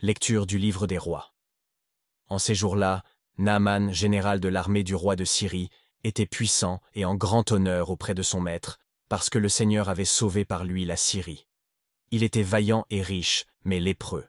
Lecture du livre des rois. En ces jours-là, Naaman, général de l'armée du roi de Syrie, était puissant et en grand honneur auprès de son maître, parce que le Seigneur avait sauvé par lui la Syrie. Il était vaillant et riche, mais lépreux.